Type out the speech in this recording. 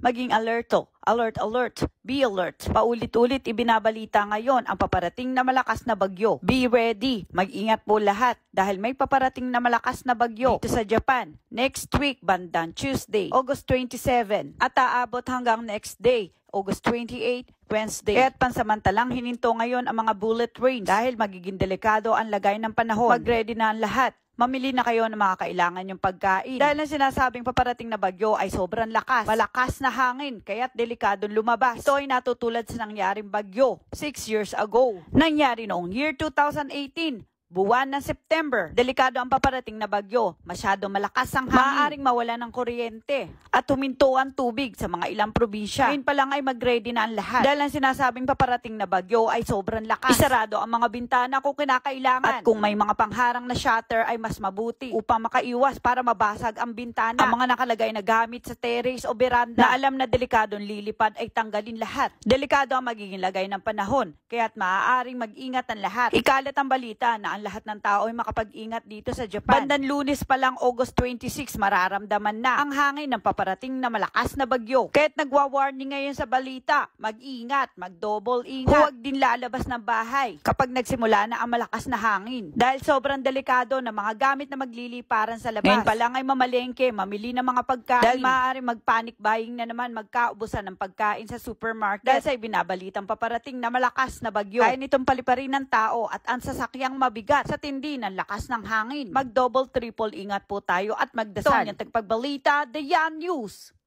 maging alerto, alert alert, be alert. Paulit-ulit ibinabalita ngayon ang paparating na malakas na bagyo. Be ready, mag-ingat po lahat dahil may paparating na malakas na bagyo dito sa Japan. Next week, bandang Tuesday, August 27 at aabot hanggang next day, August 28, Wednesday. Kaya't pansamantalang hininto ngayon ang mga bullet rains dahil magiging delikado ang lagay ng panahon. Mag-ready na ang lahat mamili na kayo ng mga kailangan yung pagkain. Dahil ang sinasabing paparating na bagyo ay sobrang lakas, malakas na hangin, kaya't delikado lumabas. Ito ay natutulad sa nangyaring bagyo 6 years ago. Nangyari noong year 2018 Buwan ng September, delikado ang paparating na bagyo. Masyado malakas ang hangin. Maaaring mawala ng kuryente at huminto ang tubig sa mga ilang probinsya. Ngayon pa lang ay mag-ready na ang lahat. Dahil ang sinasabing paparating na bagyo ay sobrang lakas. Isarado ang mga bintana kung kinakailangan. At kung may mga pangharang na shutter ay mas mabuti upang makaiwas para mabasag ang bintana. Ang mga nakalagay na gamit sa terrace o veranda na alam na delikadong lilipad ay tanggalin lahat. Delikado ang magiging lagay ng panahon, kaya't maaaring mag-ingat ang lahat. Ikalat ang balita na ang ang lahat ng tao ay makapag-ingat dito sa Japan. Bandang lunes pa lang August 26, mararamdaman na ang hangin ng paparating na malakas na bagyo. Kahit nagwa-warning ngayon sa balita, mag-ingat, mag-double ingat. Huwag din lalabas ng bahay kapag nagsimula na ang malakas na hangin. Dahil sobrang delikado na mga gamit na magliliparan sa labas. Ngayon pa lang ay mamalengke, mamili ng mga pagkain. Dahil maaaring mag-panic buying na naman, magkaubusan ng pagkain sa supermarket. Dahil sa binabalitang paparating na malakas na bagyo. Kaya nitong paliparin ng tao at ang sasakyang mabigat mabigat sa tindi ng lakas ng hangin. Mag-double triple ingat po tayo at magdasal. Tonyang Tagpagbalita, The Yan News.